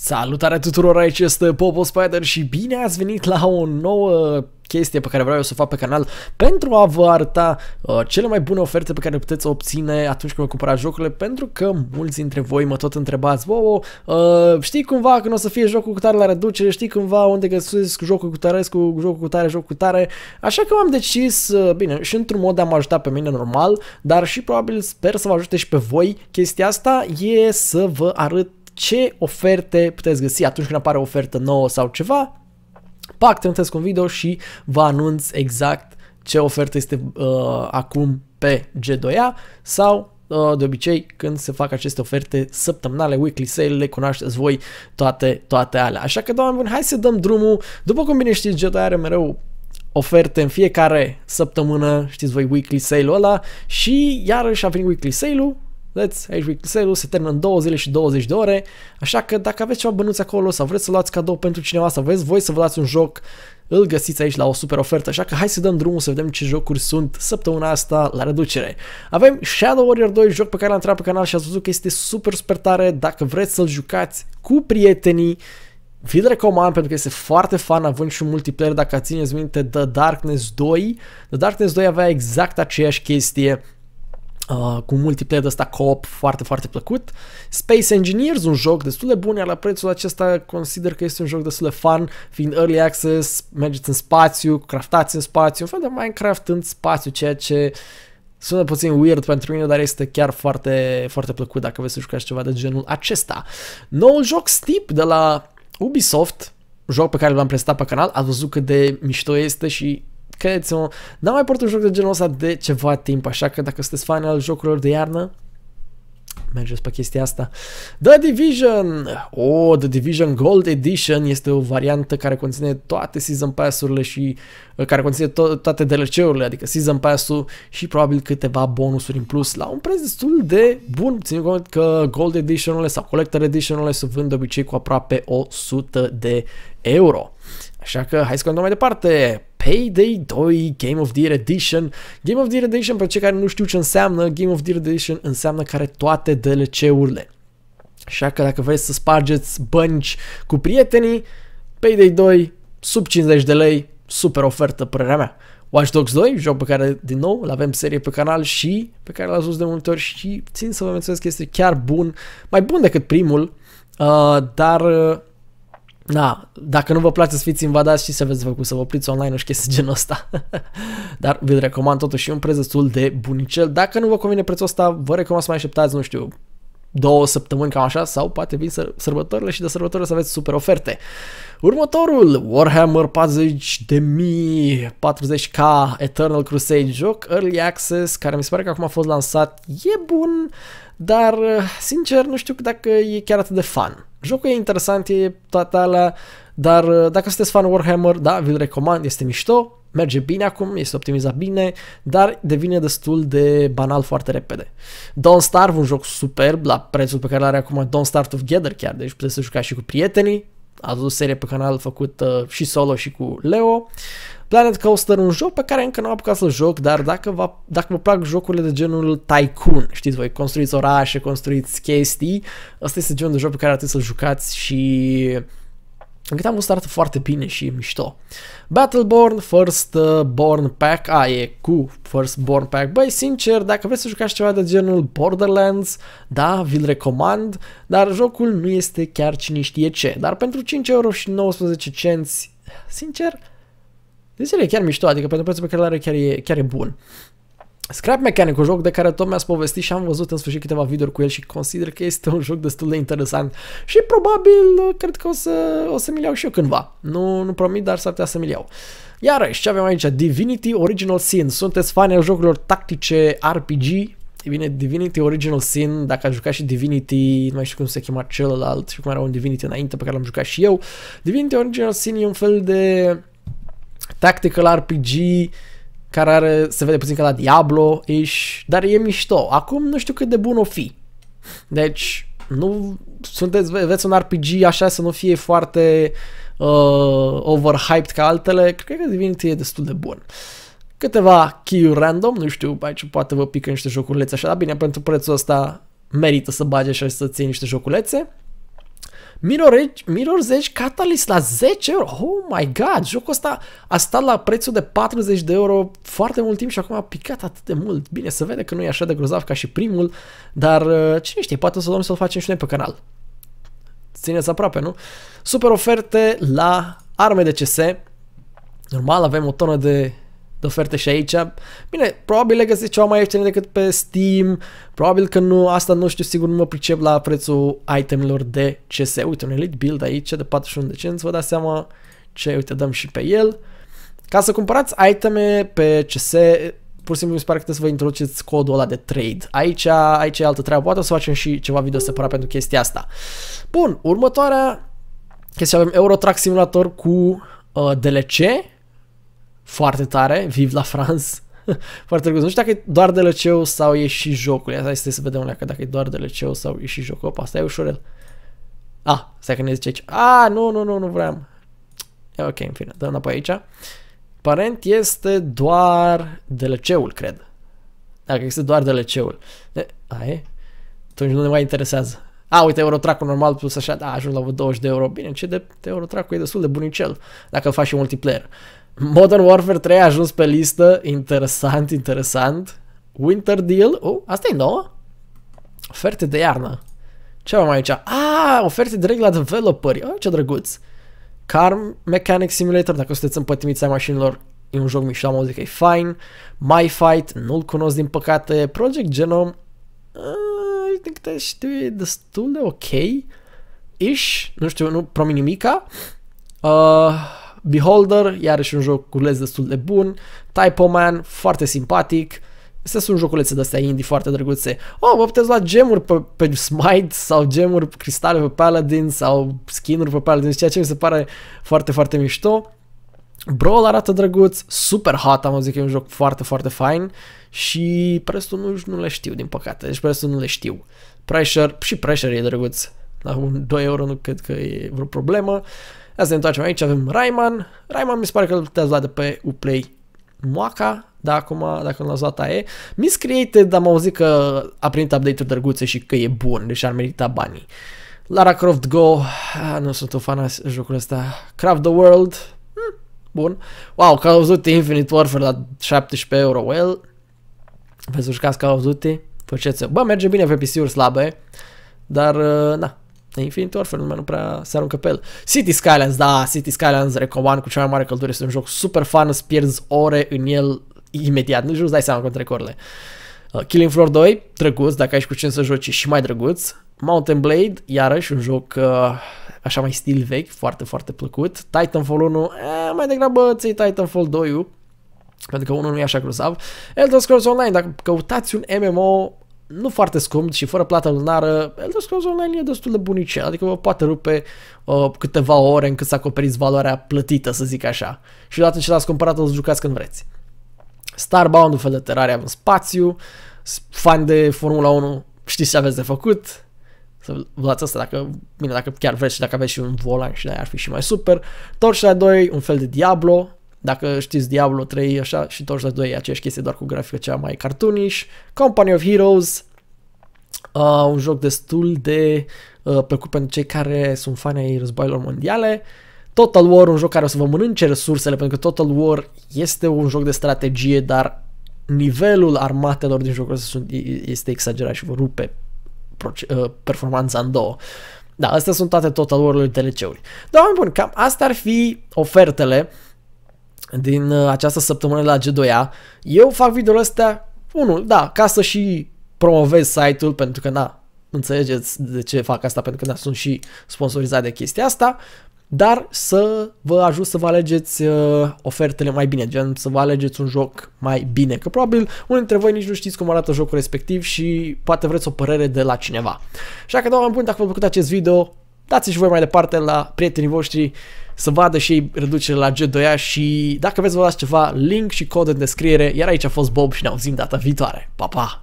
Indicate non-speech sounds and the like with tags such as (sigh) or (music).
Salutare tuturor, aici este Popo Spider și bine ați venit la o nouă chestie pe care vreau eu să o fac pe canal pentru a vă arăta uh, cele mai bune oferte pe care le puteți obține atunci când vă cumpărați jocurile, pentru că mulți dintre voi mă tot întrebați, wow, uh, știi cumva când o să fie jocul cu tare la reducere, știi cumva unde găsesc jocul cu tare, cu jocul cu tare, jocul cu tare, așa că am decis, uh, bine, și într-un mod am ajutat pe mine normal, dar și probabil sper să vă ajute și pe voi chestia asta, e să vă arăt ce oferte puteți găsi atunci când apare o ofertă nouă sau ceva. Pac, te cu un video și vă anunț exact ce ofertă este uh, acum pe G2A sau uh, de obicei când se fac aceste oferte săptămânale, weekly sale, le cunoașteți voi toate, toate alea. Așa că, doamne bun, hai să dăm drumul. După cum bine știți, G2A are mereu oferte în fiecare săptămână, știți voi, weekly sale-ul ăla și iarăși a venit weekly sale-ul Let's, aici weekly sale se termină în 2 zile și 20 de ore, așa că dacă aveți ceva bănuți acolo sau vreți să luați cadou pentru cineva sau vreți voi să vă dați un joc, îl găsiți aici la o super ofertă, așa că hai să dăm drumul să vedem ce jocuri sunt săptămâna asta la reducere. Avem Shadow Warrior 2, joc pe care l-am intrat pe canal și ați văzut că este super, super tare, dacă vreți să-l jucați cu prietenii, vi-l recomand pentru că este foarte fan având și un multiplayer dacă țineți minte The Darkness 2. The Darkness 2 avea exact aceeași chestie, Uh, cu multiplayer de ăsta co-op foarte, foarte plăcut. Space Engineers, un joc destul de bun, iar la prețul acesta consider că este un joc destul de fun, fiind early access, mergeți în spațiu, craftați în spațiu, un fel de Minecraft în spațiu, ceea ce sună puțin weird pentru mine, dar este chiar foarte, foarte plăcut dacă vreți să jucați ceva de genul acesta. Noul joc Steep de la Ubisoft, joc pe care l-am prezentat pe canal, ați văzut cât de mișto este și credeți-mă, N-am mai port un joc de genul ăsta de ceva timp, așa că dacă sunteți fan al jocurilor de iarnă, mergeți pe chestia asta. The Division! Oh, The Division Gold Edition este o variantă care conține toate Season Pass-urile și uh, care conține to- toate DLC-urile, adică Season Pass-ul și probabil câteva bonusuri în plus la un preț destul de bun, Ținem cont că Gold Edition-urile sau Collector Edition-urile se vând de obicei cu aproape 100 de euro. Așa că hai să continuăm mai departe. Payday 2 Game of the Year Edition. Game of the Year Edition, pentru cei care nu știu ce înseamnă, Game of the Year Edition înseamnă că are toate DLC-urile. Așa că dacă vreți să spargeți bănci cu prietenii, Payday 2, sub 50 de lei, super ofertă, părerea mea. Watch Dogs 2, joc pe care, din nou, îl avem serie pe canal și pe care l-ați văzut de multe ori și țin să vă menționez că este chiar bun, mai bun decât primul, uh, dar uh, da, dacă nu vă place să fiți invadați și să veți făcut să vă opriți online o chestii genul ăsta. (laughs) Dar vi-l recomand totuși un preț destul de bunicel. Dacă nu vă convine prețul ăsta, vă recomand să mai așteptați, nu știu, două săptămâni cam așa sau poate vin să sărbătorile și de sărbătorile să aveți super oferte. Următorul Warhammer 40.000 40k Eternal Crusade joc Early Access care mi se pare că acum a fost lansat e bun dar sincer nu știu dacă e chiar atât de fan. Jocul e interesant, e toată alea, dar dacă sunteți fan Warhammer, da, vi-l recomand, este mișto, merge bine acum, este optimizat bine, dar devine destul de banal foarte repede. Don't Starve, un joc superb la prețul pe care l-are acum Don't Starve Together chiar, deci puteți să jucați și cu prietenii, a o serie pe canal făcută uh, și solo și cu Leo. Planet Coaster, un joc pe care încă nu am apucat să-l joc, dar dacă, vă, dacă vă plac jocurile de genul Tycoon, știți voi, construiți orașe, construiți chestii, ăsta este genul de joc pe care ar trebui să-l jucați și Încât am arată foarte bine și e mișto. Battleborn, Firstborn uh, Pack, a, e cu Firstborn Pack. Băi, sincer, dacă vreți să jucați ceva de genul Borderlands, da, vi-l recomand, dar jocul nu este chiar cine știe ce. Dar pentru 5 euro și 19 cenți, sincer, de e chiar mișto, adică pentru prețul pe care l-are chiar e, chiar e bun. Scrap Mechanic, un joc de care tot mi-ați povestit și am văzut în sfârșit câteva videouri cu el și consider că este un joc destul de interesant și probabil uh, cred că o să, o să mi-l iau și eu cândva. Nu, nu promit, dar s-ar putea să mi-l iau. Iarăși, ce avem aici? Divinity Original Sin. Sunteți fani al jocurilor tactice RPG? E bine, Divinity Original Sin, dacă a jucat și Divinity, nu mai știu cum se chema celălalt și cum era un Divinity înainte pe care l-am jucat și eu. Divinity Original Sin e un fel de tactical RPG care are, se vede puțin ca la Diablo ish, dar e mișto. Acum nu știu cât de bun o fi. Deci, nu sunteți, veți un RPG așa să nu fie foarte uh, overhyped ca altele, cred că Divinity e destul de bun. Câteva key random, nu știu, aici poate vă pică niște joculețe așa, dar bine, pentru prețul ăsta merită să bage și să ții niște joculețe. Mirror Edge, Mirror's Edge Catalyst la 10 euro. Oh my god, jocul ăsta a stat la prețul de 40 de euro foarte mult timp și acum a picat atât de mult. Bine, se vede că nu e așa de grozav ca și primul, dar uh, cine știe, poate o să luăm să-l facem și noi pe canal. Țineți aproape, nu? Super oferte la arme de CS. Normal, avem o tonă de de oferte și aici. Bine, probabil le găsesc ceva mai ieftine decât pe Steam, probabil că nu, asta nu știu, sigur nu mă pricep la prețul itemelor de CS. Uite, un Elite Build aici de 41 de cenți, vă dați seama ce, uite, dăm și pe el. Ca să cumpărați iteme pe CS, pur și simplu mi se pare că trebuie să vă introduceți codul ăla de trade. Aici, aici e altă treabă, poate o să facem și ceva video separat pentru chestia asta. Bun, următoarea chestia avem Eurotrack Simulator cu uh, DLC, foarte tare, Vive la France, (laughs) foarte drăguț. Nu știu dacă e doar de lăceu sau e și jocul. Ia stai să vedem dacă, dacă e doar de lăceu sau e și jocul. Opa, stai e ușorel. Ah, stai că ne zice aici. Ah, nu, nu, nu, nu vreau. E ok, în fine, dăm înapoi aici. Parent este doar de lăceul, cred. Dacă este doar de lăceul. Ai? Atunci nu ne mai interesează. A, uite, Eurotrack-ul normal plus așa, da, ajung la 20 de euro. Bine, ce de, de Eurotrack-ul e destul de bunicel, dacă îl faci și multiplayer. Modern Warfare 3 a ajuns pe listă. Interesant, interesant. Winter Deal. Oh, asta e nouă? Oferte de iarnă. Ce am aici? Ah, oferte direct la developeri. Oh, ah, ce drăguț. Car Mechanic Simulator, dacă sunteți împătimiți ai mașinilor, e un joc mișto, am auzit că e fine. My Fight, nu-l cunosc din păcate. Project Genome, uh, cred că știu, e destul de ok. Ish, nu știu, nu promi nimica. Uh, Beholder, iarăși un joc joculeț destul de bun, Typo Man, foarte simpatic, Astea sunt joculețe de-astea indie foarte drăguțe. Oh, vă puteți lua gemuri pe, pe Smite sau gemuri cristale pe Paladin sau skin-uri pe Paladin, ceea ce mi se pare foarte, foarte mișto. Brawl arată drăguț, super hot, am zis că e un joc foarte, foarte fain și prestul nu, nu le știu, din păcate. Deci prestul nu le știu. Pressure, și Pressure e drăguț la un 2 euro nu cred că e vreo problemă. Asta ne întoarcem aici, avem Rayman. Rayman mi se pare că îl puteți lua de pe Uplay Moaca, da, acum, dacă nu l-ați luat aia. Miss Created am auzit că a primit update-uri drăguțe și că e bun, deci ar merita banii. Lara Croft Go, ah, nu sunt o fan a jocul ăsta. Craft the World, hm, bun. Wow, Call of Duty Infinite Warfare la 17 euro, well. Vă jucați Call of Duty? Faceți-o. Bă, merge bine pe PC-uri slabe, dar, uh, na, Infinity Warfare, lumea nu prea se aruncă pe el. City Skylines, da, City Skylines recomand cu cea mai mare căldură, este un joc super fan, îți pierzi ore în el imediat, nici nu-ți dai seama cu trec Uh, Killing Floor 2, drăguț, dacă ai și cu cine să joci, și mai drăguț. Mountain Blade, iarăși un joc uh, așa mai stil vechi, foarte, foarte plăcut. Titanfall 1, eh, mai degrabă ții Titanfall 2 pentru că unul nu e așa grozav. Elder Scrolls Online, dacă căutați un MMO, nu foarte scump și fără plată lunară, Elder Scrolls Online e destul de bunice, adică vă poate rupe uh, câteva ore încât să acoperiți valoarea plătită, să zic așa. Și odată ce l-ați cumpărat, să jucați când vreți. Starbound, un fel de terare, în spațiu, fan de Formula 1, știți ce aveți de făcut, să luați asta dacă, bine, dacă chiar vreți și dacă aveți și un volan și de ar fi și mai super. Torchlight 2, un fel de Diablo, dacă știți Diablo 3 așa, și Torchlight 2 e aceeași chestie, doar cu grafică cea mai cartunish. Company of Heroes, uh, un joc destul de uh, plăcut pentru cei care sunt fani ai războiilor mondiale. Total War, un joc care o să vă mănânce resursele, pentru că Total War este un joc de strategie, dar nivelul armatelor din jocul ăsta este exagerat și vă rupe uh, performanța în două. Da, astea sunt toate Total War-urile DLC-uri. Dar, bun, cam astea ar fi ofertele din uh, această săptămână la G2A. Eu fac videoul astea, unul, da, ca să și promovez site-ul, pentru că, na, înțelegeți de ce fac asta, pentru că na, sunt și sponsorizat de chestia asta, dar să vă ajut să vă alegeți uh, ofertele mai bine, gen să vă alegeți un joc mai bine, că probabil unul dintre voi nici nu știți cum arată jocul respectiv și poate vreți o părere de la cineva. Așa că, doamne, bun, dacă v-a plăcut acest video, dați-și voi mai departe la prietenii voștri să vadă și ei reducere la G2A și dacă vreți să vă las ceva, link și cod în descriere, iar aici a fost Bob și ne auzim data viitoare. Pa, pa!